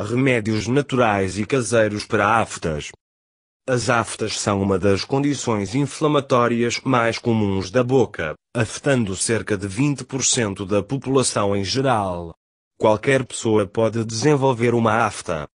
Remédios naturais e caseiros para aftas. As aftas são uma das condições inflamatórias mais comuns da boca, afetando cerca de 20% da população em geral. Qualquer pessoa pode desenvolver uma afta.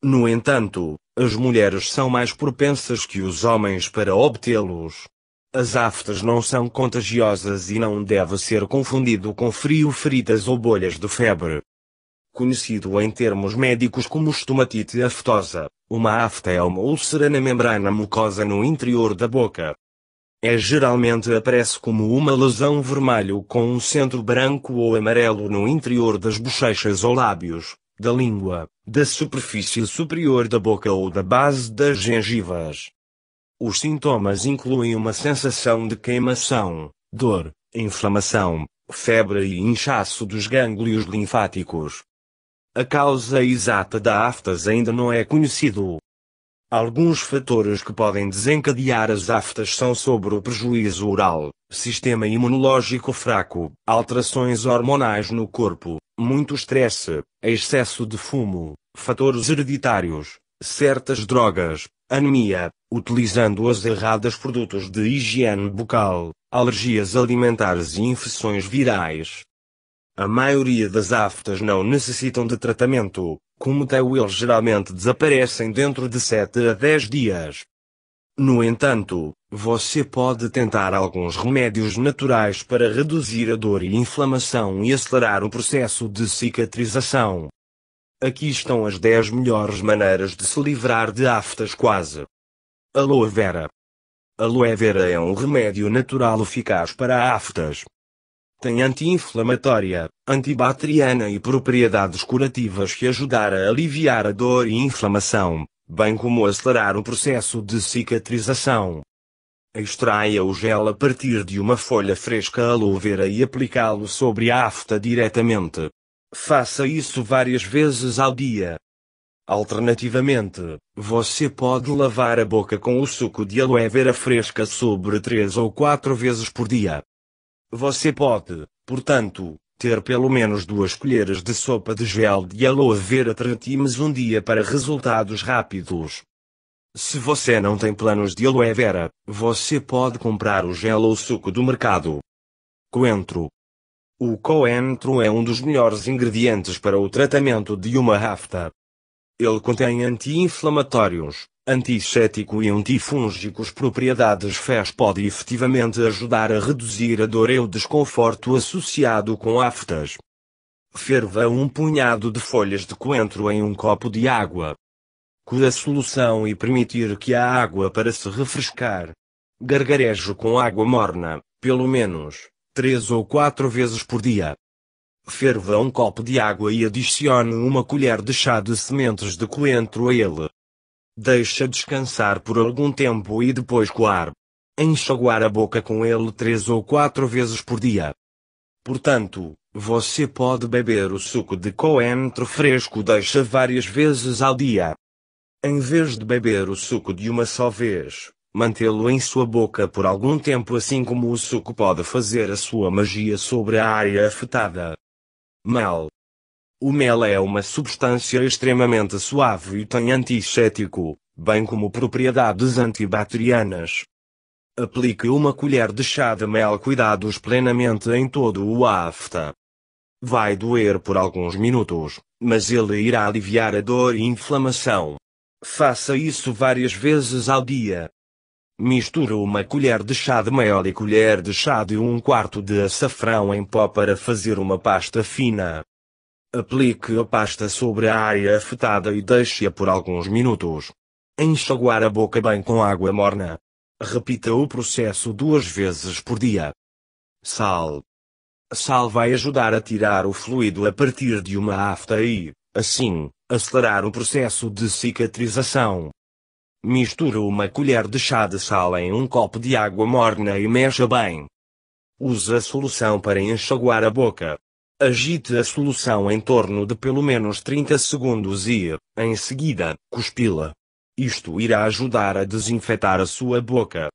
No entanto, as mulheres são mais propensas que os homens para obtê-los. As aftas não são contagiosas e não deve ser confundido com frio, feridas ou bolhas de febre conhecido em termos médicos como estomatite aftosa. Uma afta é uma úlcera na membrana mucosa no interior da boca. É geralmente aparece como uma lesão vermelho com um centro branco ou amarelo no interior das bochechas ou lábios, da língua, da superfície superior da boca ou da base das gengivas. Os sintomas incluem uma sensação de queimação, dor, inflamação, febre e inchaço dos gânglios linfáticos. A causa exata da aftas ainda não é conhecido. Alguns fatores que podem desencadear as aftas são sobre o prejuízo oral, sistema imunológico fraco, alterações hormonais no corpo, muito estresse, excesso de fumo, fatores hereditários, certas drogas, anemia, utilizando as erradas produtos de higiene bucal, alergias alimentares e infecções virais. A maioria das aftas não necessitam de tratamento, como tal eles geralmente desaparecem dentro de 7 a 10 dias. No entanto, você pode tentar alguns remédios naturais para reduzir a dor e inflamação e acelerar o processo de cicatrização. Aqui estão as 10 melhores maneiras de se livrar de aftas quase. Aloe vera. Aloe vera é um remédio natural eficaz para aftas tem anti-inflamatória, antibacteriana e propriedades curativas que ajudar a aliviar a dor e inflamação, bem como acelerar o processo de cicatrização. Extraia o gel a partir de uma folha fresca aloe vera e aplicá-lo sobre a afta diretamente. Faça isso várias vezes ao dia. Alternativamente, você pode lavar a boca com o suco de aloe vera fresca sobre 3 ou 4 vezes por dia. Você pode, portanto, ter pelo menos duas colheres de sopa de gel de aloe vera tratimes um dia para resultados rápidos. Se você não tem planos de aloe vera, você pode comprar o gel ou suco do mercado. Coentro. O coentro é um dos melhores ingredientes para o tratamento de uma afta. Ele contém anti-inflamatórios, Antisséptico e antifúngicos propriedades FES pode efetivamente ajudar a reduzir a dor e o desconforto associado com aftas. Ferva um punhado de folhas de coentro em um copo de água. Cura a solução e permitir que a água para se refrescar. Gargarejo com água morna, pelo menos, três ou quatro vezes por dia. Ferva um copo de água e adicione uma colher de chá de sementes de coentro a ele. Deixa descansar por algum tempo e depois coar. Enxaguar a boca com ele três ou quatro vezes por dia. Portanto, você pode beber o suco de coentro fresco deixa várias vezes ao dia. Em vez de beber o suco de uma só vez, mantê-lo em sua boca por algum tempo assim como o suco pode fazer a sua magia sobre a área afetada. Mal, o mel é uma substância extremamente suave e tem antisséptico, bem como propriedades antibacterianas. Aplique uma colher de chá de mel cuidados plenamente em todo o afta. Vai doer por alguns minutos, mas ele irá aliviar a dor e inflamação. Faça isso várias vezes ao dia. Misture uma colher de chá de mel e colher de chá de um quarto de açafrão em pó para fazer uma pasta fina. Aplique a pasta sobre a área afetada e deixe-a por alguns minutos. Enxaguar a boca bem com água morna. Repita o processo duas vezes por dia. Sal. Sal vai ajudar a tirar o fluido a partir de uma afta e, assim, acelerar o processo de cicatrização. Misture uma colher de chá de sal em um copo de água morna e mexa bem. Use a solução para enxaguar a boca. Agite a solução em torno de pelo menos 30 segundos e, em seguida, cuspila. Isto irá ajudar a desinfetar a sua boca.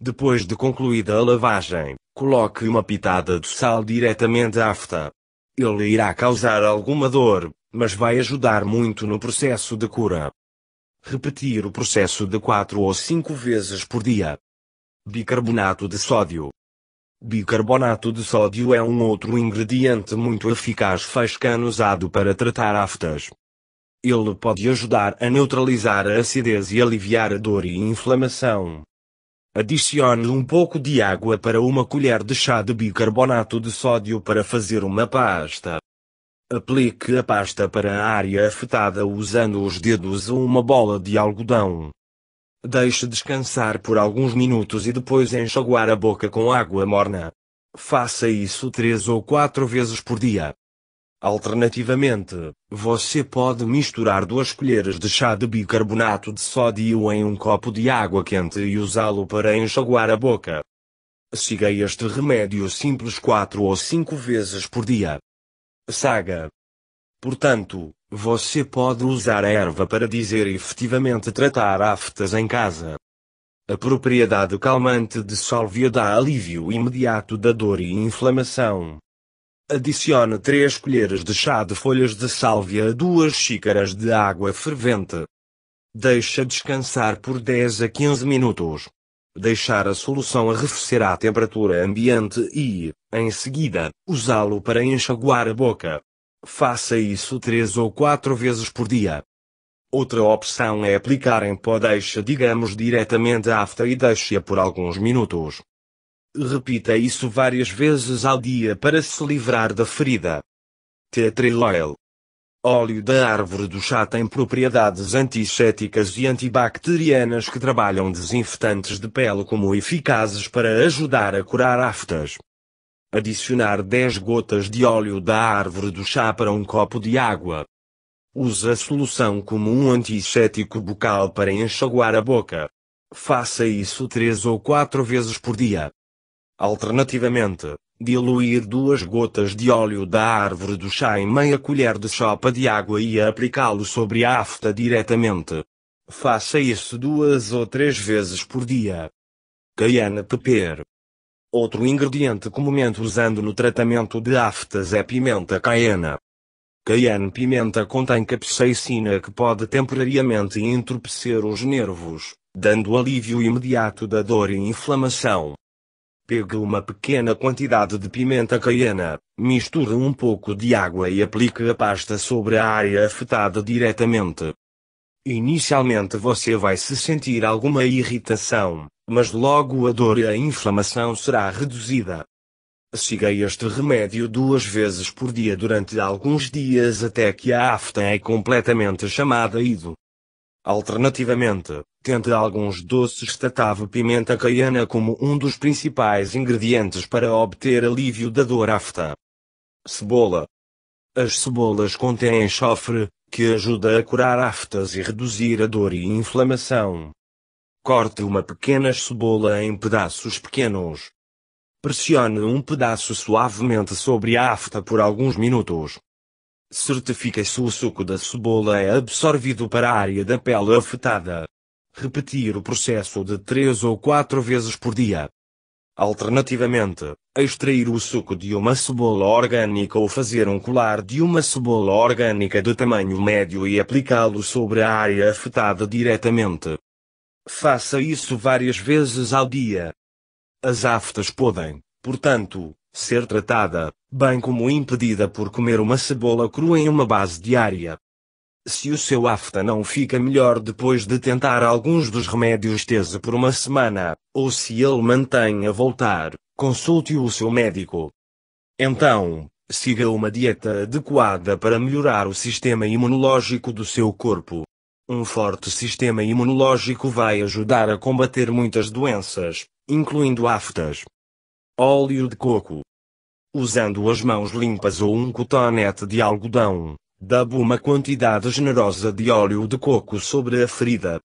Depois de concluída a lavagem, coloque uma pitada de sal diretamente à afta. Ele irá causar alguma dor, mas vai ajudar muito no processo de cura. Repetir o processo de 4 ou 5 vezes por dia. Bicarbonato de sódio. Bicarbonato de sódio é um outro ingrediente muito eficaz cano usado para tratar aftas. Ele pode ajudar a neutralizar a acidez e aliviar a dor e inflamação. Adicione um pouco de água para uma colher de chá de bicarbonato de sódio para fazer uma pasta. Aplique a pasta para a área afetada usando os dedos ou uma bola de algodão. Deixe descansar por alguns minutos e depois enxaguar a boca com água morna. Faça isso três ou quatro vezes por dia. Alternativamente, você pode misturar duas colheres de chá de bicarbonato de sódio em um copo de água quente e usá-lo para enxaguar a boca. Siga este remédio simples quatro ou cinco vezes por dia. Saga. Portanto, você pode usar a erva para dizer efetivamente tratar aftas em casa. A propriedade calmante de sálvia dá alívio imediato da dor e inflamação. Adicione 3 colheres de chá de folhas de sálvia a 2 xícaras de água fervente. Deixa descansar por 10 a 15 minutos. Deixar a solução arrefecer à temperatura ambiente e, em seguida, usá-lo para enxaguar a boca. Faça isso três ou quatro vezes por dia. Outra opção é aplicar em pó deixa digamos diretamente à afta e deixe-a por alguns minutos. Repita isso várias vezes ao dia para se livrar da ferida. Tetriloil. Óleo da árvore do chá tem propriedades antisséticas e antibacterianas que trabalham desinfetantes de pele como eficazes para ajudar a curar aftas. Adicionar 10 gotas de óleo da árvore do chá para um copo de água. Use a solução como um antisséptico bucal para enxaguar a boca. Faça isso 3 ou 4 vezes por dia. Alternativamente, diluir duas gotas de óleo da árvore do chá em meia colher de sopa de água e aplicá-lo sobre a afta diretamente. Faça isso duas ou três vezes por dia. Cayenne Pepper Outro ingrediente comumente usado no tratamento de aftas é pimenta caiena. Cayenne pimenta contém capsaicina que pode temporariamente entorpecer os nervos, dando alívio imediato da dor e inflamação. Pegue uma pequena quantidade de pimenta caiena, misture um pouco de água e aplique a pasta sobre a área afetada diretamente. Inicialmente você vai se sentir alguma irritação, mas logo a dor e a inflamação será reduzida. Siga este remédio duas vezes por dia durante alguns dias até que a afta é completamente chamada ido. Alternativamente, tente alguns doces tatava pimenta caiana como um dos principais ingredientes para obter alívio da dor afta. Cebola, as cebolas contêm enxofre, que ajuda a curar aftas e reduzir a dor e inflamação. Corte uma pequena cebola em pedaços pequenos. Pressione um pedaço suavemente sobre a afta por alguns minutos. Certifique se o suco da cebola é absorvido para a área da pele afetada. Repetir o processo de três ou quatro vezes por dia. Alternativamente, extrair o suco de uma cebola orgânica ou fazer um colar de uma cebola orgânica de tamanho médio e aplicá-lo sobre a área afetada diretamente. Faça isso várias vezes ao dia. As aftas podem, portanto, ser tratada, bem como impedida por comer uma cebola crua em uma base diária. Se o seu afta não fica melhor depois de tentar alguns dos remédios tese por uma semana, ou se ele mantém a voltar, consulte o seu médico. Então, siga uma dieta adequada para melhorar o sistema imunológico do seu corpo. Um forte sistema imunológico vai ajudar a combater muitas doenças, incluindo aftas. Óleo de coco. Usando as mãos limpas ou um cotonete de algodão, Dab uma quantidade generosa de óleo de coco sobre a ferida.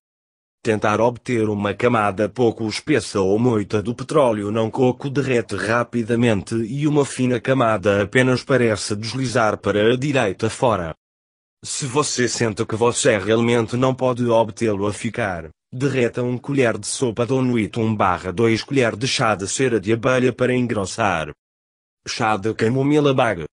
Tentar obter uma camada pouco espessa ou moita do petróleo não coco derrete rapidamente e uma fina camada apenas parece deslizar para a direita fora. Se você sente que você realmente não pode obtê-lo a ficar, derreta um colher de sopa de onuito 1 barra 2 colher de chá de cera de abelha para engrossar. Chá de camomila bag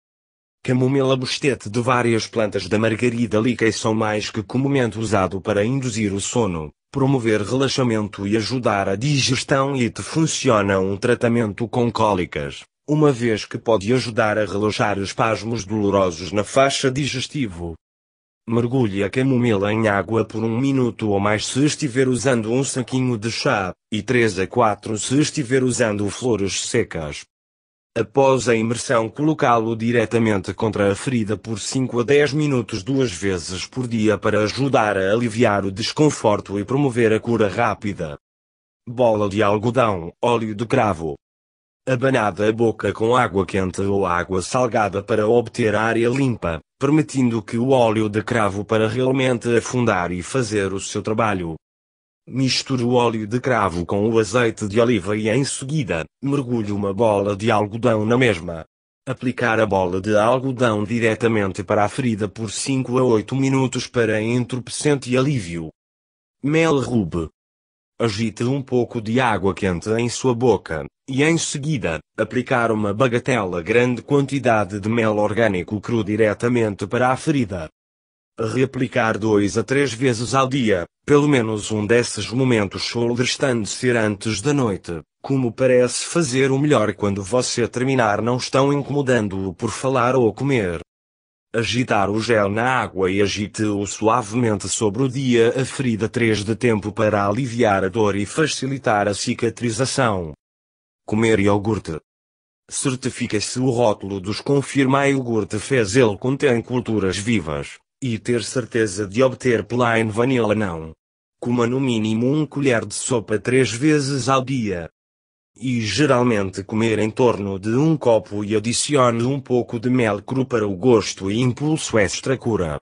Camomila bustete de várias plantas da margarida liquei são mais que comumente usado para induzir o sono, promover relaxamento e ajudar a digestão e te funciona um tratamento com cólicas, uma vez que pode ajudar a relaxar espasmos dolorosos na faixa digestivo. Mergulhe a camomila em água por um minuto ou mais se estiver usando um saquinho de chá, e 3 a 4 se estiver usando flores secas após a imersão colocá-lo diretamente contra a ferida por 5 a 10 minutos duas vezes por dia para ajudar a aliviar o desconforto e promover a cura rápida. Bola de algodão, óleo de cravo. Abanada a boca com água quente ou água salgada para obter área limpa, permitindo que o óleo de cravo para realmente afundar e fazer o seu trabalho. Misturo o óleo de cravo com o azeite de oliva e em seguida, mergulho uma bola de algodão na mesma. Aplicar a bola de algodão diretamente para a ferida por 5 a 8 minutos para entorpecente e alívio. Mel Rube. Agite um pouco de água quente em sua boca, e em seguida, aplicar uma bagatela grande quantidade de mel orgânico cru diretamente para a ferida replicar dois a três vezes ao dia, pelo menos um desses momentos shoulder stand ser antes da noite, como parece fazer o melhor quando você terminar não estão incomodando-o por falar ou comer. Agitar o gel na água e agite-o suavemente sobre o dia a ferida 3 de tempo para aliviar a dor e facilitar a cicatrização. Comer iogurte. Certifique-se o rótulo dos confirma iogurte fez ele contém culturas vivas, e ter certeza de obter plain vanilla não. Coma no mínimo um colher de sopa três vezes ao dia. E geralmente comer em torno de um copo e adicione um pouco de mel cru para o gosto e impulso extra cura.